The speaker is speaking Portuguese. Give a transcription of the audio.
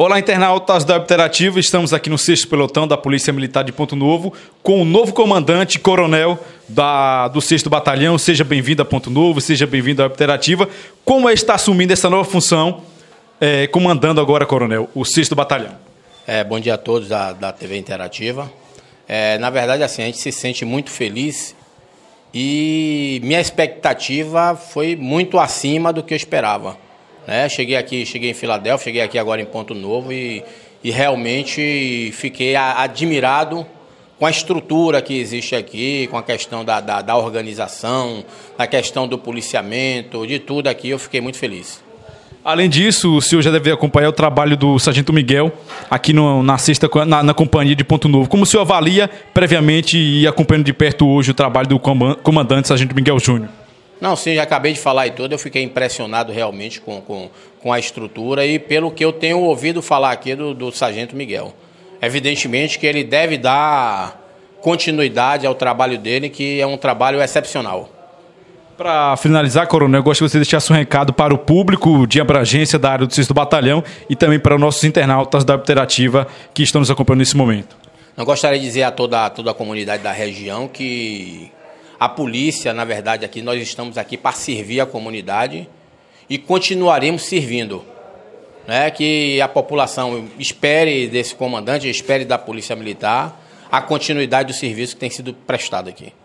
Olá, internautas da Interativa. Estamos aqui no sexto pelotão da Polícia Militar de Ponto Novo com o novo comandante, coronel da, do sexto batalhão. Seja bem-vindo a Ponto Novo, seja bem-vindo à Interativa. Como é estar assumindo essa nova função, é, comandando agora, coronel, o sexto batalhão? É, bom dia a todos da, da TV Interativa. É, na verdade, assim, a gente se sente muito feliz e minha expectativa foi muito acima do que eu esperava né? Cheguei aqui, cheguei em Filadélfia, cheguei aqui agora em Ponto Novo e, e realmente fiquei admirado com a estrutura que existe aqui, com a questão da, da, da, organização, da questão do policiamento, de tudo aqui, eu fiquei muito feliz. Além disso, o senhor já deve acompanhar o trabalho do Sargento Miguel aqui no, na, sexta, na, na, companhia de Ponto Novo. Como o senhor avalia previamente e acompanhando de perto hoje o trabalho do comandante Sargento Miguel Júnior? Não, sim, já acabei de falar e tudo. Eu fiquei impressionado realmente com, com, com a estrutura e pelo que eu tenho ouvido falar aqui do, do Sargento Miguel. Evidentemente que ele deve dar continuidade ao trabalho dele, que é um trabalho excepcional. Para finalizar, Coronel, eu gosto que você deixasse um recado para o público de abrangência da área do 6 do Batalhão e também para os nossos internautas da Operativa que estão nos acompanhando nesse momento. Eu gostaria de dizer a toda, toda a comunidade da região que a polícia, na verdade, aqui nós estamos aqui para servir a comunidade e continuaremos servindo. Né? Que a população espere desse comandante, espere da Polícia Militar a continuidade do serviço que tem sido prestado aqui.